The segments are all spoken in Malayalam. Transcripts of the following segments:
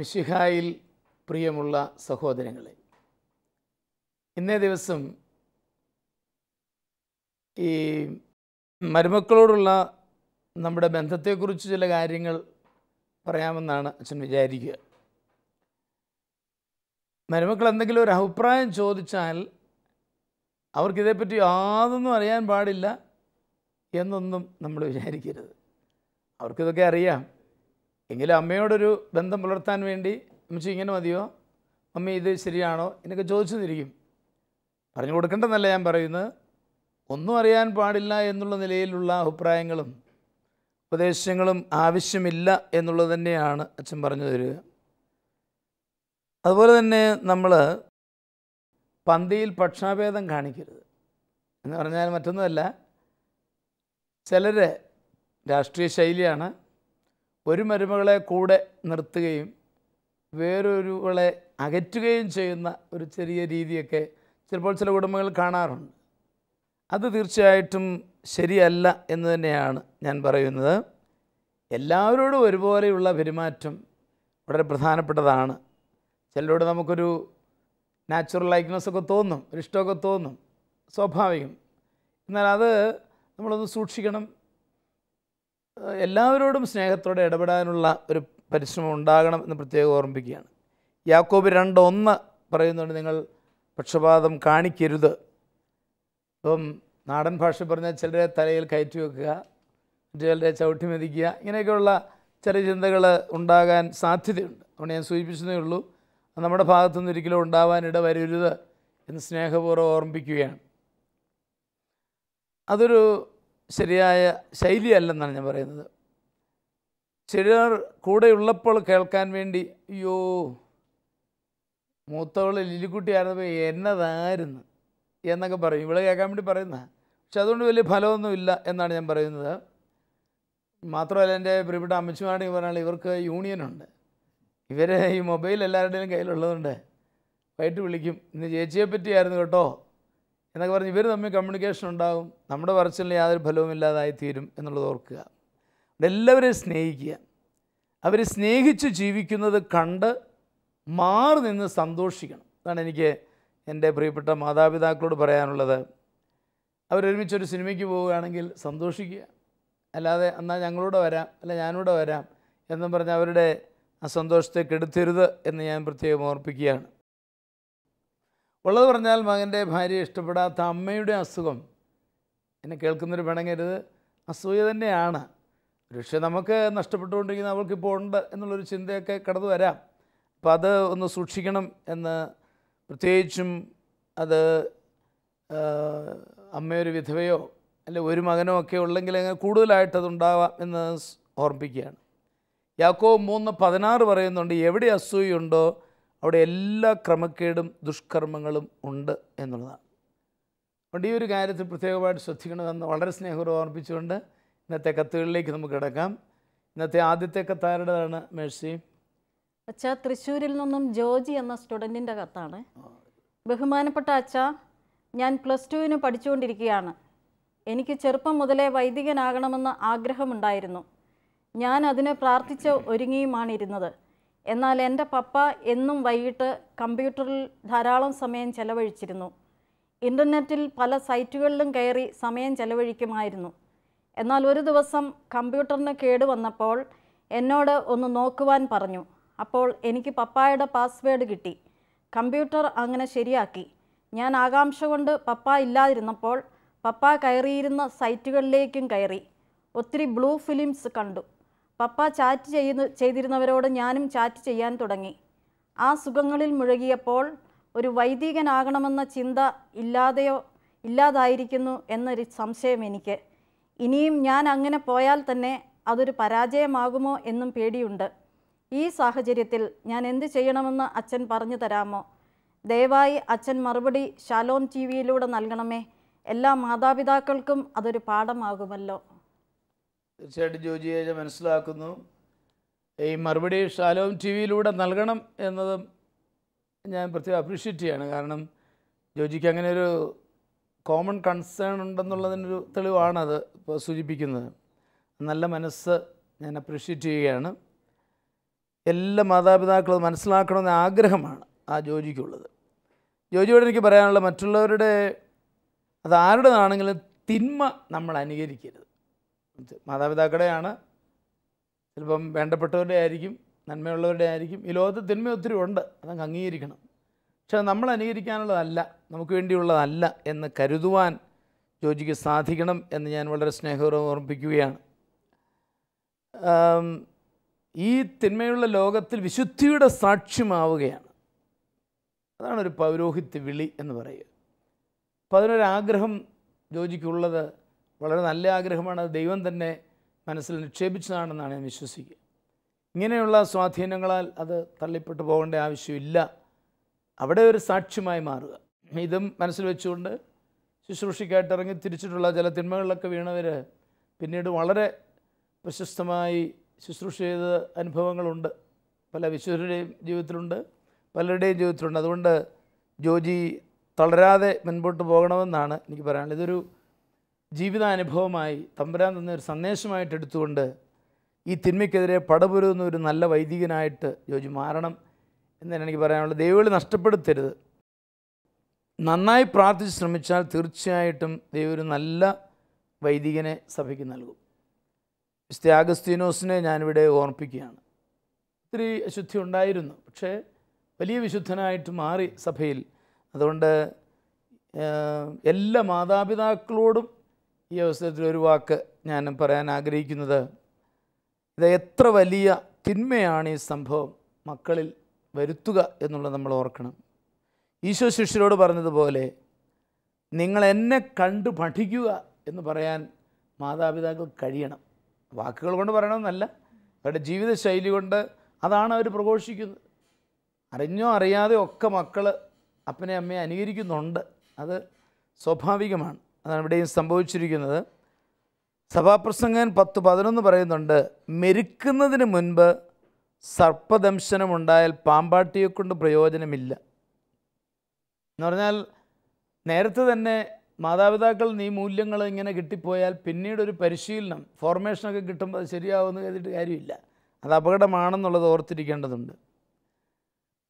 മിശിഹായിൽ പ്രിയമുള്ള സഹോദരങ്ങളെ ഇന്നേ ദിവസം ഈ മരുമക്കളോടുള്ള നമ്മുടെ ബന്ധത്തെക്കുറിച്ച് ചില കാര്യങ്ങൾ പറയാമെന്നാണ് അച്ഛൻ വിചാരിക്കുക മരുമക്കൾ എന്തെങ്കിലും ഒരു അഭിപ്രായം ചോദിച്ചാൽ അവർക്കിതേപ്പറ്റി യാതൊന്നും അറിയാൻ പാടില്ല എന്നൊന്നും നമ്മൾ വിചാരിക്കരുത് അവർക്കിതൊക്കെ അറിയാം എങ്കിലും അമ്മയോടൊരു ബന്ധം പുലർത്താൻ വേണ്ടി അമ്മച്ചി ഇങ്ങനെ മതിയോ അമ്മ ഇത് ശരിയാണോ എന്നൊക്കെ ചോദിച്ചു തന്നിരിക്കും പറഞ്ഞു കൊടുക്കേണ്ടെന്നല്ല ഞാൻ പറയുന്നത് ഒന്നും അറിയാൻ പാടില്ല എന്നുള്ള നിലയിലുള്ള അഭിപ്രായങ്ങളും ഉപദേശങ്ങളും ആവശ്യമില്ല എന്നുള്ളത് തന്നെയാണ് അച്ഛൻ പറഞ്ഞു തരിക അതുപോലെ തന്നെ നമ്മൾ പന്തിയിൽ പക്ഷാഭേദം കാണിക്കരുത് എന്ന് പറഞ്ഞാൽ മറ്റൊന്നുമല്ല ചിലർ രാഷ്ട്രീയ ശൈലിയാണ് ഒരു മരുമകളെ കൂടെ നിർത്തുകയും വേറൊരുവളെ അകറ്റുകയും ചെയ്യുന്ന ഒരു ചെറിയ രീതിയൊക്കെ ചിലപ്പോൾ ചില കുടുംബങ്ങൾ കാണാറുണ്ട് അത് തീർച്ചയായിട്ടും ശരിയല്ല എന്ന് തന്നെയാണ് ഞാൻ പറയുന്നത് എല്ലാവരോടും ഒരുപോലെയുള്ള പെരുമാറ്റം വളരെ പ്രധാനപ്പെട്ടതാണ് ചിലരോട് നമുക്കൊരു നാച്ചുറൽ ലൈക്ക്നെസ് ഒക്കെ തോന്നും ഒരു ഇഷ്ടമൊക്കെ തോന്നും സ്വാഭാവികം എന്നാൽ അത് നമ്മളൊന്ന് സൂക്ഷിക്കണം എല്ലാവരോടും സ്നേഹത്തോടെ ഇടപെടാനുള്ള ഒരു പരിശ്രമം ഉണ്ടാകണം എന്ന് പ്രത്യേകം ഓർമ്മിപ്പിക്കുകയാണ് യാക്കോബ് രണ്ട് ഒന്ന് പറയുന്നുണ്ട് നിങ്ങൾ പക്ഷപാതം കാണിക്കരുത് ഇപ്പം നാടൻ ഭാഷ പറഞ്ഞാൽ ചിലരെ തലയിൽ കയറ്റി വെക്കുക ചിലരെ ചവിട്ടി മെതിക്കുക ഇങ്ങനെയൊക്കെയുള്ള ചെറിയ ചിന്തകൾ ഉണ്ടാകാൻ സാധ്യതയുണ്ട് അതുകൊണ്ട് ഞാൻ സൂചിപ്പിച്ചതേ ഉള്ളൂ നമ്മുടെ ഭാഗത്തുനിന്ന് ഒരിക്കലും ഉണ്ടാവാനിട വരരുത് എന്ന് സ്നേഹപൂർവ്വം ഓർമ്മിപ്പിക്കുകയാണ് അതൊരു ശരിയായ ശൈലിയല്ലെന്നാണ് ഞാൻ പറയുന്നത് ചിലർ കൂടെയുള്ളപ്പോൾ കേൾക്കാൻ വേണ്ടി അയ്യോ മൂത്തവൾ ലില്ലിക്കുട്ടി ആയിരുന്നു എന്നതായിരുന്നു എന്നൊക്കെ പറയും ഇവിടെ കേൾക്കാൻ വേണ്ടി പറയുന്ന പക്ഷെ അതുകൊണ്ട് വലിയ ഫലമൊന്നുമില്ല എന്നാണ് ഞാൻ പറയുന്നത് മാത്രമല്ല എൻ്റെ പ്രിയപ്പെട്ട അമ്മച്ചുമാരുടെ പറഞ്ഞാൽ ഇവർക്ക് യൂണിയനുണ്ട് ഇവരെ ഈ മൊബൈൽ എല്ലാവരുടെയും കയ്യിലുള്ളതുകൊണ്ട് വൈകിട്ട് വിളിക്കും ഇന്ന് ചേച്ചിയെ പറ്റിയായിരുന്നു കേട്ടോ എന്നൊക്കെ പറഞ്ഞ് ഇവർ തമ്മിൽ കമ്മ്യൂണിക്കേഷൻ ഉണ്ടാകും നമ്മുടെ പറച്ചിലിന് യാതൊരു ഫലവും ഇല്ലാതായി തീരും എന്നുള്ളത് ഓർക്കുക എല്ലാവരെയും സ്നേഹിക്കുക അവരെ സ്നേഹിച്ച് ജീവിക്കുന്നത് കണ്ട് മാറി നിന്ന് സന്തോഷിക്കണം അതാണ് എനിക്ക് എൻ്റെ പ്രിയപ്പെട്ട മാതാപിതാക്കളോട് പറയാനുള്ളത് അവരൊരുമിച്ചൊരു സിനിമയ്ക്ക് പോവുകയാണെങ്കിൽ സന്തോഷിക്കുക അല്ലാതെ എന്നാൽ ഞങ്ങളൂടെ വരാം അല്ല ഞാനൂടെ വരാം എന്നും പറഞ്ഞ് അവരുടെ ആ സന്തോഷത്തെ കെടുത്തരുത് എന്ന് ഞാൻ പ്രത്യേകം ഓർപ്പിക്കുകയാണ് ഉള്ളത് പറഞ്ഞാൽ മകൻ്റെ ഭാര്യ ഇഷ്ടപ്പെടാത്ത അമ്മയുടെ അസുഖം എന്നെ കേൾക്കുന്നൊരു പിണങ്ങരുത് അസൂയ തന്നെയാണ് പക്ഷേ നമുക്ക് നഷ്ടപ്പെട്ടുകൊണ്ടിരിക്കുന്ന അവൾക്കിപ്പോൾ ഉണ്ട് എന്നുള്ളൊരു ചിന്തയൊക്കെ കടന്നു വരാം അപ്പോൾ അത് ഒന്ന് സൂക്ഷിക്കണം എന്ന് പ്രത്യേകിച്ചും അത് അമ്മയൊരു വിധവയോ അല്ലെ ഒരു മകനോ ഒക്കെ ഉള്ളെങ്കിൽ അങ്ങനെ കൂടുതലായിട്ട് അതുണ്ടാവാം എന്ന് ഓർമ്മിപ്പിക്കുകയാണ് യാക്കോ മൂന്ന് പതിനാറ് പറയുന്നുണ്ട് എവിടെ അസൂയുണ്ടോ അവിടെ എല്ലാ ക്രമക്കേടും ദുഷ്കർമ്മങ്ങളും ഉണ്ട് എന്നുള്ളതാണ് അതുകൊണ്ട് ഈ ഒരു കാര്യത്തിൽ പ്രത്യേകമായിട്ട് ശ്രദ്ധിക്കണമെന്ന് വളരെ സ്നേഹപൂർവ്വം ഓർപ്പിച്ചുകൊണ്ട് ഇന്നത്തെ കത്തുകളിലേക്ക് നമുക്ക് കിടക്കാം ഇന്നത്തെ ആദ്യത്തെ കത്താരുടേതാണ് മേഴ്സി അച്ഛ തൃശ്ശൂരിൽ നിന്നും ജോജി എന്ന സ്റ്റുഡൻറ്റിൻ്റെ കത്താണ് ബഹുമാനപ്പെട്ട അച്ഛ ഞാൻ പ്ലസ് ടുവിന് പഠിച്ചുകൊണ്ടിരിക്കുകയാണ് എനിക്ക് ചെറുപ്പം മുതലേ വൈദികനാകണമെന്ന് ആഗ്രഹമുണ്ടായിരുന്നു ഞാൻ അതിനെ പ്രാർത്ഥിച്ച് ഒരുങ്ങിയുമാണിരുന്നത് ഇരുന്നത് എന്നാൽ എൻ്റെ പപ്പ എന്നും വൈകിട്ട് കമ്പ്യൂട്ടറിൽ ധാരാളം സമയം ചെലവഴിച്ചിരുന്നു ഇൻ്റർനെറ്റിൽ പല സൈറ്റുകളിലും കയറി സമയം ചെലവഴിക്കുമായിരുന്നു എന്നാൽ ഒരു ദിവസം കമ്പ്യൂട്ടറിന് വന്നപ്പോൾ എന്നോട് ഒന്ന് നോക്കുവാൻ പറഞ്ഞു അപ്പോൾ എനിക്ക് പപ്പായുടെ പാസ്വേഡ് കിട്ടി കമ്പ്യൂട്ടർ അങ്ങനെ ശരിയാക്കി ഞാൻ ആകാംക്ഷ കൊണ്ട് പപ്പ ഇല്ലാതിരുന്നപ്പോൾ പപ്പ കയറിയിരുന്ന സൈറ്റുകളിലേക്കും കയറി ഒത്തിരി ബ്ലൂ ഫിലിംസ് കണ്ടു പപ്പ ചാറ്റ് ചെയ്യുന്ന ചെയ്തിരുന്നവരോട് ഞാനും ചാറ്റ് ചെയ്യാൻ തുടങ്ങി ആ സുഖങ്ങളിൽ മുഴുകിയപ്പോൾ ഒരു വൈദികനാകണമെന്ന ചിന്ത ഇല്ലാതെയോ ഇല്ലാതായിരിക്കുന്നു എന്നൊരു സംശയം എനിക്ക് ഇനിയും ഞാൻ അങ്ങനെ പോയാൽ തന്നെ അതൊരു പരാജയമാകുമോ എന്നും പേടിയുണ്ട് ഈ സാഹചര്യത്തിൽ ഞാൻ എന്ത് ചെയ്യണമെന്ന് അച്ഛൻ പറഞ്ഞു തരാമോ ദയവായി അച്ഛൻ മറുപടി ഷാലോം ടി വിയിലൂടെ നൽകണമേ എല്ലാ മാതാപിതാക്കൾക്കും അതൊരു പാഠമാകുമല്ലോ തീർച്ചയായിട്ടും ജോജിയെ ഞാൻ മനസ്സിലാക്കുന്നു ഈ മറുപടി ഷാലോം ടി വിയിലൂടെ നൽകണം എന്നതും ഞാൻ പ്രത്യേകം അപ്രീഷിയേറ്റ് ചെയ്യാണ് കാരണം ജോജിക്ക് അങ്ങനെ ഒരു കോമൺ കൺസേൺ ഉണ്ടെന്നുള്ളതിനൊരു തെളിവാണത് ഇപ്പോൾ സൂചിപ്പിക്കുന്നത് നല്ല മനസ്സ് ഞാൻ അപ്രീഷിയേറ്റ് ചെയ്യുകയാണ് എല്ലാ മാതാപിതാക്കളും മനസ്സിലാക്കണമെന്ന ആഗ്രഹമാണ് ആ ജോജിക്കുള്ളത് ജോജിയോട് എനിക്ക് പറയാനുള്ള മറ്റുള്ളവരുടെ അതാരുടെ നാണെങ്കിലും തിന്മ നമ്മൾ അനുകരിക്കരുത് മാതാപിതാക്കളെയാണ് ചിലപ്പം വേണ്ടപ്പെട്ടവരുടെ ആയിരിക്കും നന്മയുള്ളവരുടെ ആയിരിക്കും ഈ ലോകത്ത് തിന്മ ഒത്തിരി ഉണ്ട് അതങ്ങ് അംഗീകരിക്കണം പക്ഷെ നമ്മൾ അനുകരിക്കാനുള്ളതല്ല നമുക്ക് വേണ്ടിയുള്ളതല്ല എന്ന് കരുതുവാൻ ജോജിക്ക് സാധിക്കണം എന്ന് ഞാൻ വളരെ സ്നേഹപൂർവ്വം ഓർമ്മിപ്പിക്കുകയാണ് ഈ തിന്മയുള്ള ലോകത്തിൽ വിശുദ്ധിയുടെ സാക്ഷ്യമാവുകയാണ് അതാണ് ഒരു പൗരോഹിത്യ വിളി എന്ന് പറയുക അപ്പോൾ അതിനൊരാഗ്രഹം ജോജിക്കുള്ളത് വളരെ നല്ല ആഗ്രഹമാണ് ദൈവം തന്നെ മനസ്സിൽ നിക്ഷേപിച്ചതാണെന്നാണ് ഞാൻ വിശ്വസിക്കുക ഇങ്ങനെയുള്ള സ്വാധീനങ്ങളാൽ അത് തള്ളിപ്പെട്ടു പോകേണ്ട ആവശ്യമില്ല അവിടെ ഒരു സാക്ഷ്യമായി മാറുക ഇതും മനസ്സിൽ വെച്ചുകൊണ്ട് ശുശ്രൂഷിക്കായിട്ട് ഇറങ്ങി തിരിച്ചിട്ടുള്ള ചില തിന്മകളിലൊക്കെ വീണവർ പിന്നീട് വളരെ പ്രശസ്തമായി ശുശ്രൂഷ ചെയ്ത അനുഭവങ്ങളുണ്ട് പല വിശുദ്ധരുടെയും ജീവിതത്തിലുണ്ട് പലരുടെയും ജീവിതത്തിലുണ്ട് അതുകൊണ്ട് ജോജി തളരാതെ മുൻപോട്ട് പോകണമെന്നാണ് എനിക്ക് പറയാനുള്ളത് ഇതൊരു ജീവിതാനുഭവമായി തമ്പുരാൻ തന്നൊരു സന്ദേശമായിട്ട് എടുത്തുകൊണ്ട് ഈ തിന്മയ്ക്കെതിരെ പടപുരുന്ന ഒരു നല്ല വൈദികനായിട്ട് ജോജി മാറണം എന്നാണ് എനിക്ക് പറയാനുള്ളത് ദൈവവിളി നഷ്ടപ്പെടുത്തരുത് നന്നായി പ്രാർത്ഥിച്ച് ശ്രമിച്ചാൽ തീർച്ചയായിട്ടും ദൈവം ഒരു നല്ല വൈദികനെ സഭയ്ക്ക് നൽകും മിസ്റ്റർ ആഗസ്തീനോസിനെ ഞാനിവിടെ ഓർമ്മിപ്പിക്കുകയാണ് ഒത്തിരി അശുദ്ധി ഉണ്ടായിരുന്നു പക്ഷേ വലിയ വിശുദ്ധനായിട്ട് മാറി സഭയിൽ അതുകൊണ്ട് എല്ലാ മാതാപിതാക്കളോടും ഈ അവസരത്തിൽ ഒരു വാക്ക് ഞാൻ പറയാൻ ആഗ്രഹിക്കുന്നത് ഇത് എത്ര വലിയ തിന്മയാണ് ഈ സംഭവം മക്കളിൽ വരുത്തുക എന്നുള്ളത് നമ്മൾ ഓർക്കണം ഈശോ ശിഷ്യരോട് പറഞ്ഞതുപോലെ നിങ്ങൾ എന്നെ കണ്ട് പഠിക്കുക എന്ന് പറയാൻ മാതാപിതാക്കൾ കഴിയണം വാക്കുകൾ കൊണ്ട് പറയണമെന്നല്ല അവരുടെ ജീവിതശൈലി കൊണ്ട് അതാണ് അവർ പ്രഘോഷിക്കുന്നത് അറിഞ്ഞോ അറിയാതെ ഒക്കെ മക്കൾ അപ്പനെ അമ്മയെ അനുകരിക്കുന്നുണ്ട് അത് സ്വാഭാവികമാണ് അതാണ് ഇവിടെയും സംഭവിച്ചിരിക്കുന്നത് സഭാപ്രസംഗൻ പത്ത് പതിനൊന്ന് പറയുന്നുണ്ട് മെരുക്കുന്നതിന് മുൻപ് സർപ്പദംശനമുണ്ടായാൽ പാമ്പാട്ടിയെ കൊണ്ട് പ്രയോജനമില്ല എന്ന് പറഞ്ഞാൽ നേരത്തെ തന്നെ മാതാപിതാക്കൾ നീ മൂല്യങ്ങൾ ഇങ്ങനെ കിട്ടിപ്പോയാൽ പിന്നീട് ഒരു പരിശീലനം ഫോർമേഷനൊക്കെ കിട്ടുമ്പോൾ അത് ശരിയാവുമെന്ന് കരുതിയിട്ട് കാര്യമില്ല അത് അപകടമാണെന്നുള്ളത് ഓർത്തിരിക്കേണ്ടതുണ്ട്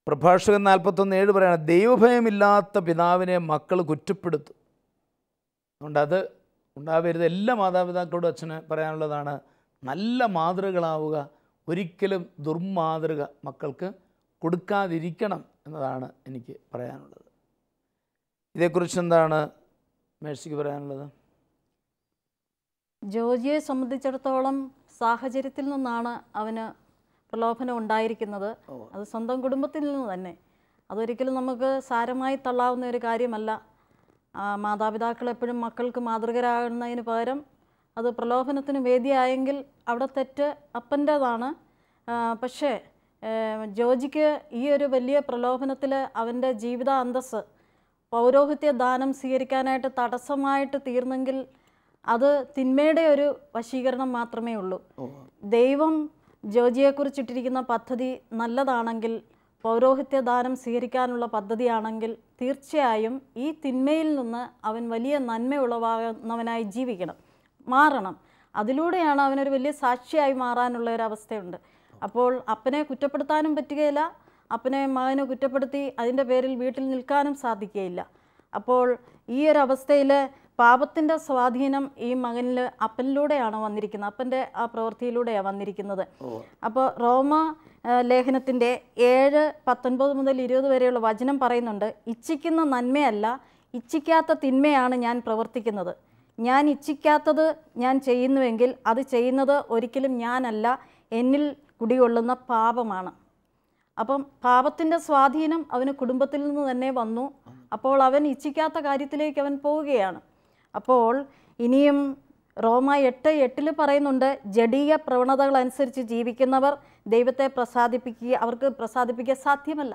പ്രഭാഷകൻ നാൽപ്പത്തൊന്ന് ഏഴ് പറയുകയാണ് ദൈവഭയമില്ലാത്ത പിതാവിനെ മക്കൾ കുറ്റപ്പെടുത്തും അതുകൊണ്ട് അത് ഉണ്ടാവരുത് എല്ലാ മാതാപിതാക്കളോടും അച്ഛന് പറയാനുള്ളതാണ് നല്ല മാതൃകളാവുക ഒരിക്കലും ദുർമാതൃക മക്കൾക്ക് കൊടുക്കാതിരിക്കണം എന്നതാണ് എനിക്ക് പറയാനുള്ളത് ഇതേക്കുറിച്ച് എന്താണ് മേഴ്സിക്ക് പറയാനുള്ളത് ജോജിയെ സംബന്ധിച്ചിടത്തോളം സാഹചര്യത്തിൽ നിന്നാണ് അവന് പ്രലോഭനം ഉണ്ടായിരിക്കുന്നത് അത് സ്വന്തം കുടുംബത്തിൽ നിന്ന് തന്നെ അതൊരിക്കലും നമുക്ക് സാരമായി തള്ളാവുന്ന ഒരു കാര്യമല്ല മാതാപിതാക്കൾ എപ്പോഴും മക്കൾക്ക് മാതൃകരാകുന്നതിന് പകരം അത് പ്രലോഭനത്തിന് വേദിയായെങ്കിൽ അവിടെ തെറ്റ് അപ്പൻ്റേതാണ് പക്ഷേ ജോജിക്ക് ഈ ഒരു വലിയ പ്രലോഭനത്തിൽ അവൻ്റെ ജീവിത അന്തസ് പൗരോഹിത്യ ദാനം സ്വീകരിക്കാനായിട്ട് തടസ്സമായിട്ട് തീർന്നെങ്കിൽ അത് തിന്മയുടെ ഒരു വശീകരണം മാത്രമേ ഉള്ളൂ ദൈവം ജോജിയെക്കുറിച്ചിട്ടിരിക്കുന്ന പദ്ധതി നല്ലതാണെങ്കിൽ പൗരോഹിത്യദാനം സ്വീകരിക്കാനുള്ള പദ്ധതിയാണെങ്കിൽ തീർച്ചയായും ഈ തിന്മയിൽ നിന്ന് അവൻ വലിയ നന്മ ഉളവാകുന്നവനായി ജീവിക്കണം മാറണം അതിലൂടെയാണ് അവനൊരു വലിയ സാക്ഷിയായി മാറാനുള്ള ഒരു അവസ്ഥയുണ്ട് അപ്പോൾ അപ്പനെ കുറ്റപ്പെടുത്താനും പറ്റുകയില്ല അപ്പനെ മകനെ കുറ്റപ്പെടുത്തി അതിൻ്റെ പേരിൽ വീട്ടിൽ നിൽക്കാനും സാധിക്കുകയില്ല അപ്പോൾ ഈ ഒരു അവസ്ഥയിൽ പാപത്തിൻ്റെ സ്വാധീനം ഈ മകനിൽ അപ്പനിലൂടെയാണ് വന്നിരിക്കുന്നത് അപ്പൻ്റെ ആ പ്രവൃത്തിയിലൂടെയാണ് വന്നിരിക്കുന്നത് അപ്പോൾ റോമ ലേഖനത്തിൻ്റെ ഏഴ് പത്തൊൻപത് മുതൽ ഇരുപത് വരെയുള്ള വചനം പറയുന്നുണ്ട് ഇച്ഛിക്കുന്ന നന്മയല്ല ഇച്ഛിക്കാത്ത തിന്മയാണ് ഞാൻ പ്രവർത്തിക്കുന്നത് ഞാൻ ഇച്ഛിക്കാത്തത് ഞാൻ ചെയ്യുന്നുവെങ്കിൽ അത് ചെയ്യുന്നത് ഒരിക്കലും ഞാനല്ല എന്നിൽ കുടികൊള്ളുന്ന പാപമാണ് അപ്പം പാപത്തിൻ്റെ സ്വാധീനം അവന് കുടുംബത്തിൽ നിന്ന് തന്നെ വന്നു അപ്പോൾ അവൻ ഇച്ഛിക്കാത്ത കാര്യത്തിലേക്ക് അവൻ പോവുകയാണ് അപ്പോൾ ഇനിയും റോമ എട്ട് എട്ടിൽ പറയുന്നുണ്ട് ജഡീയ പ്രവണതകളനുസരിച്ച് ജീവിക്കുന്നവർ ദൈവത്തെ പ്രസാദിപ്പിക്കുക അവർക്ക് പ്രസാദിപ്പിക്കുക സാധ്യമല്ല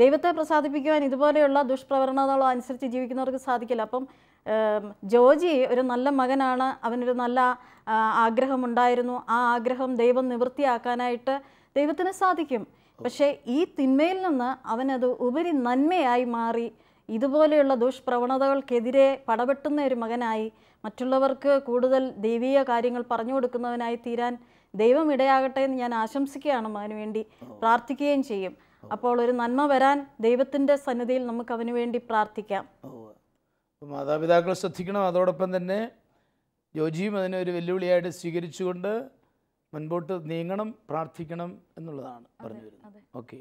ദൈവത്തെ പ്രസാദിപ്പിക്കുവാൻ ഇതുപോലെയുള്ള ദുഷ്പ്രവണതകളോ അനുസരിച്ച് ജീവിക്കുന്നവർക്ക് സാധിക്കില്ല അപ്പം ജോജി ഒരു നല്ല മകനാണ് അവനൊരു നല്ല ആഗ്രഹമുണ്ടായിരുന്നു ആ ആഗ്രഹം ദൈവം നിവൃത്തിയാക്കാനായിട്ട് ദൈവത്തിന് സാധിക്കും പക്ഷേ ഈ തിന്മയിൽ നിന്ന് അവനത് ഉപരി നന്മയായി മാറി ഇതുപോലെയുള്ള ദുഷ്പ്രവണതകൾക്കെതിരെ പടപെട്ടുന്ന ഒരു മകനായി മറ്റുള്ളവർക്ക് കൂടുതൽ ദൈവീയ കാര്യങ്ങൾ പറഞ്ഞു കൊടുക്കുന്നവനായി തീരാൻ ദൈവം ഇടയാകട്ടെ എന്ന് ഞാൻ ആശംസിക്കുകയാണ് മകന് വേണ്ടി പ്രാർത്ഥിക്കുകയും ചെയ്യും അപ്പോൾ ഒരു നന്മ വരാൻ ദൈവത്തിൻ്റെ സന്നിധിയിൽ നമുക്ക് അവന് വേണ്ടി പ്രാർത്ഥിക്കാം മാതാപിതാക്കൾ ശ്രദ്ധിക്കണം അതോടൊപ്പം തന്നെ ജോജിയും അതിനെ ഒരു വെല്ലുവിളിയായിട്ട് സ്വീകരിച്ചുകൊണ്ട് മുൻപോട്ട് നീങ്ങണം പ്രാർത്ഥിക്കണം എന്നുള്ളതാണ് പറഞ്ഞു വരുന്നത് ഓക്കെ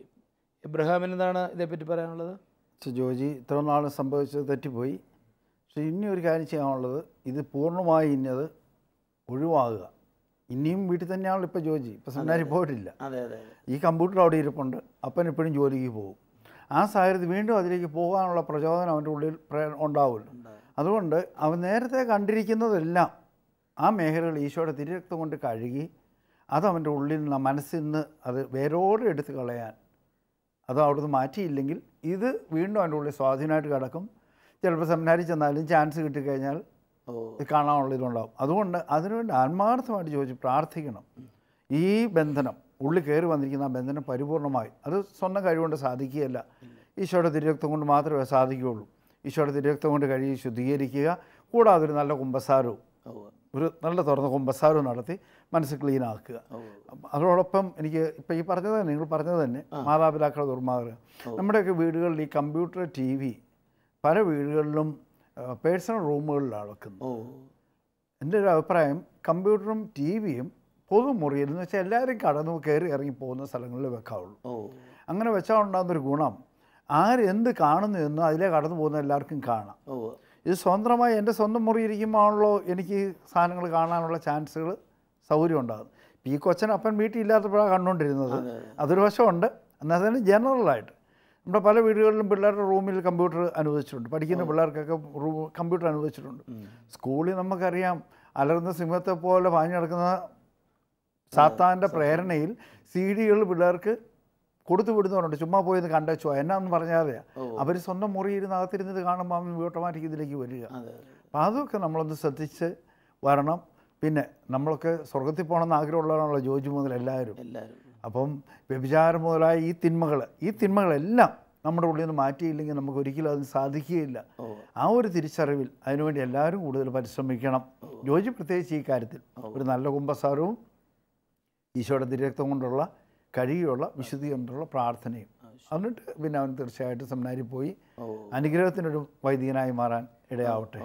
എന്താണ് ഇതേപ്പറ്റി പറയാനുള്ളത് ജോജി ഇത്ര നാൾ സംഭവിച്ചത് തെറ്റിപ്പോയി പക്ഷെ ഇനി ഒരു കാര്യം ചെയ്യാനുള്ളത് ഇത് പൂർണ്ണമായി ഇന്നത് ഒഴിവാകുക ഇനിയും വീട്ടിൽ തന്നെയാണല്ലോ ഇപ്പോൾ ജോജി ഇപ്പോൾ സെമിനാരി പോയിട്ടില്ല ഈ കമ്പ്യൂട്ടർ അവിടെ ഇരിപ്പുണ്ട് അപ്പൻ എപ്പോഴും ജോലിക്ക് പോകും ആ സാഹചര്യത്തിൽ വീണ്ടും അതിലേക്ക് പോകാനുള്ള പ്രചോദനം അവൻ്റെ ഉള്ളിൽ ഉണ്ടാവുമല്ലോ അതുകൊണ്ട് അവൻ നേരത്തെ കണ്ടിരിക്കുന്നതെല്ലാം ആ മേഖലകൾ ഈശോയുടെ തിരിരക്തം കൊണ്ട് കഴുകി അത് അവൻ്റെ ഉള്ളിൽ നിന്ന് മനസ്സിൽ നിന്ന് അത് വേരോടെ എടുത്ത് കളയാൻ അത് അവിടുന്ന് മാറ്റിയില്ലെങ്കിൽ ഇത് വീണ്ടും അതിൻ്റെ ഉള്ളിൽ സ്വാധീനമായിട്ട് കിടക്കും ചിലപ്പോൾ സെമിനാരിൽ ചെന്നാലും ചാൻസ് കിട്ടിക്കഴിഞ്ഞാൽ ഇതുണ്ടാകും അതുകൊണ്ട് അതിനുവേണ്ടി ആത്മാർത്ഥമായിട്ട് ചോദിച്ച് പ്രാർത്ഥിക്കണം ഈ ബന്ധനം ഉള്ളിൽ കയറി വന്നിരിക്കുന്ന ആ ബന്ധനം പരിപൂർണമായി അത് സ്വന്തം കഴിവുകൊണ്ട് സാധിക്കുകയല്ല ഈശോയുടെ തിരുരക്തം കൊണ്ട് മാത്രമേ സാധിക്കുകയുള്ളൂ ഈശോയുടെ തിരുരക്തം കൊണ്ട് കഴുകി ശുദ്ധീകരിക്കുക കൂടാതെ ഒരു നല്ല കുമ്പസാരവും ഒരു നല്ല തുറന്ന കുമ്പസാരവും നടത്തി മനസ്സ് ക്ലീൻ ആക്കുക അതോടൊപ്പം എനിക്ക് ഇപ്പം ഈ പറഞ്ഞത് തന്നെ നിങ്ങൾ പറഞ്ഞത് തന്നെ മാതാപിതാക്കളുടെ ദുർമാർഗ്ഗം നമ്മുടെയൊക്കെ വീടുകളിൽ ഈ കമ്പ്യൂട്ടർ ടി വി പല വീടുകളിലും പേഴ്സണൽ റൂമുകളിലാണ് വെക്കുന്നത് എൻ്റെ ഒരു അഭിപ്രായം കമ്പ്യൂട്ടറും ടി വിയും പൊതുമുറിയിൽ എന്ന് വെച്ചാൽ എല്ലാവരും കടന്നു കയറി ഇറങ്ങി പോകുന്ന സ്ഥലങ്ങളിൽ വെക്കാവുള്ളൂ അങ്ങനെ വെച്ചാൽ ഉണ്ടാകുന്നൊരു ഗുണം ആരെന്ത് കാണുന്നു എന്ന് അതിലെ കടന്നു പോകുന്ന എല്ലാവർക്കും കാണാം ഇത് സ്വതന്ത്രമായി എൻ്റെ സ്വന്തം മുറി ഇരിക്കുമ്പോഴാണല്ലോ എനിക്ക് സാധനങ്ങൾ കാണാനുള്ള ചാൻസുകൾ സൗകര്യം ഉണ്ടാകും ഈ കൊച്ചൻ അപ്പൻ വീട്ടിൽ ഇല്ലാത്തപ്പോഴാണ് കണ്ടുകൊണ്ടിരുന്നത് അതൊരു വശമുണ്ട് എന്നാൽ തന്നെ ജനറലായിട്ട് നമ്മുടെ പല വീടുകളിലും പിള്ളേരുടെ റൂമിൽ കമ്പ്യൂട്ടർ അനുവദിച്ചിട്ടുണ്ട് പഠിക്കുന്ന പിള്ളേർക്കൊക്കെ റൂം കമ്പ്യൂട്ടർ അനുവദിച്ചിട്ടുണ്ട് സ്കൂളിൽ നമുക്കറിയാം അലർന്ന സിംഹത്തെ പോലെ പാഞ്ഞു നടക്കുന്ന സാത്താൻ്റെ പ്രേരണയിൽ സി ഡികൾ പിള്ളേർക്ക് കൊടുത്തു വിടുന്നവരുണ്ട് ചുമ്മാ പോയെന്ന് കണ്ടച്ചോ എന്നാന്ന് പറഞ്ഞാതെ അവർ സ്വന്തം മുറിയിരുന്ന് അകത്തിരുന്നത് കാണുമ്പോൾ അവൻ ഓട്ടോമാറ്റിക് ഇതിലേക്ക് വരിക അപ്പം അതൊക്കെ നമ്മളൊന്ന് ശ്രദ്ധിച്ച് വരണം പിന്നെ നമ്മളൊക്കെ സ്വർഗത്തിൽ എന്ന് ആഗ്രഹമുള്ളവരാണല്ലോ ജോജി മുതൽ എല്ലാവരും അപ്പം വ്യഭിചാരം മുതലായ ഈ തിന്മകൾ ഈ തിന്മകളെല്ലാം നമ്മുടെ ഉള്ളിൽ നിന്ന് മാറ്റിയില്ലെങ്കിൽ നമുക്ക് ഒരിക്കലും അതിന് സാധിക്കുകയില്ല ആ ഒരു തിരിച്ചറിവിൽ അതിനുവേണ്ടി എല്ലാവരും കൂടുതൽ പരിശ്രമിക്കണം ജോജി പ്രത്യേകിച്ച് ഈ കാര്യത്തിൽ ഒരു നല്ല കുംഭസാരവും ഈശോയുടെ തിരക്തം കൊണ്ടുള്ള കഴിയുള്ള വിശുദ്ധി കൊണ്ടുള്ള പ്രാർത്ഥനയും എന്നിട്ട് പിന്നെ അവൻ തീർച്ചയായിട്ടും സെമിനാരി പോയി അനുഗ്രഹത്തിനൊരു വൈദികനായി മാറാൻ ഇടയാവട്ടെ